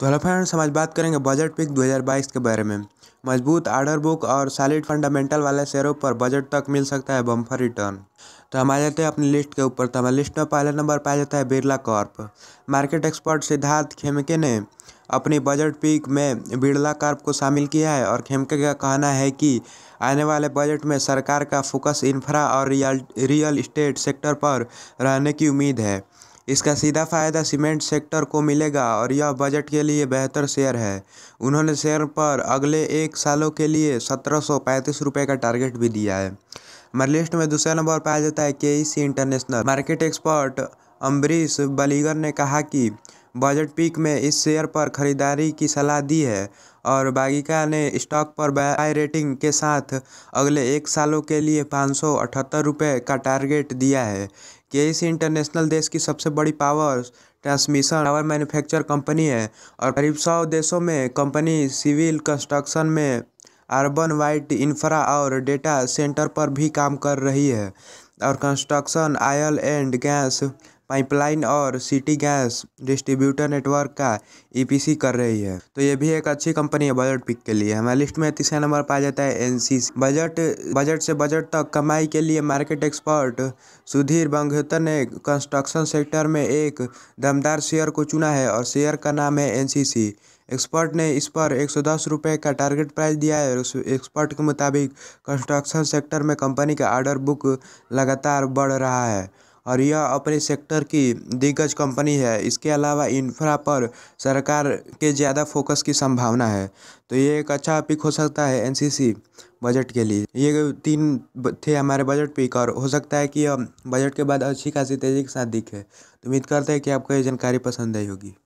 तो hello friends हम आज बात करेंगे बजट पिक 2022 के बारे में मजबूत आर्डर बुक और सॉलिड फंडामेंटल वाले शेयरों पर बजट तक मिल सकता है बम्फर रिटर्न तो हम आ जाते हैं तो अपनी लिस्ट के ऊपर तो हमारे लिस्ट में पहले नंबर पाया जाता है Birla corp market expert Siddharth Khemka ने अपनी बजट पिक में बिरला कॉर्प को शामिल किया है और खेमके का कहना है कि आने वाले बजट में सरकार का फोकस इंफ्रा और रियल रियल इस्टेट सेक्टर पर रहने की उम्मीद है इसका सीधा फायदा सीमेंट सेक्टर को मिलेगा और यह बजट के लिए बेहतर शेयर है उन्होंने शेयर पर अगले एक सालों के लिए सत्रह सौ पैंतीस रुपये का टारगेट भी दिया है हमारी लिस्ट में दूसरे नंबर पर आ जाता है के international market expert Ambrish Baligar ने कहा कि बजट पिक में इस शेयर पर खरीदारी की सलाह दी है और बागिका ने स्टॉक पर बाय रेटिंग के साथ अगले एक सालों के लिए पाँच सौ अठहत्तर रुपये का टारगेट दिया है के इंटरनेशनल देश की सबसे बड़ी power transmission power manufacture company है और करीब सौ देशों में कंपनी सिविल कंस्ट्रक्शन में अर्बन वाइट इंफ्रा और डेटा सेंटर पर भी काम कर रही है और construction oil and gas pipeline और सिटी गैस डिस्ट्रीब्यूटर नेटवर्क का ईपीसी e कर रही है तो ये भी एक अच्छी कंपनी है बजट पिक के लिए हमारे लिस्ट में तीसरा नंबर पर आ जाता है एनसीसी बजट बजट से बजट तक कमाई के लिए मार्केट एक्सपर्ट सुधीर बंगहोतर ने कंस्ट्रक्शन सेक्टर में एक दमदार शेयर को चुना है और शेयर का नाम है एन एक्सपर्ट ने इस पर एक सौ दस रुपये का टारगेट प्राइस दिया है और एक्सपर्ट के मुताबिक कंस्ट्रक्शन सेक्टर में कंपनी का आर्डर बुक लगातार बढ़ रहा है और यह अपने सेक्टर की दिग्गज कंपनी है इसके अलावा इंफ्रा पर सरकार के ज़्यादा फोकस की संभावना है तो ये एक अच्छा पिक हो सकता है एनसीसी बजट के लिए ये तीन थे हमारे बजट पिक और हो सकता है कि बजट के बाद अच्छी खासी तेज़ी के साथ दिखे तो उम्मीद करते हैं कि आपको ये जानकारी पसंद आई होगी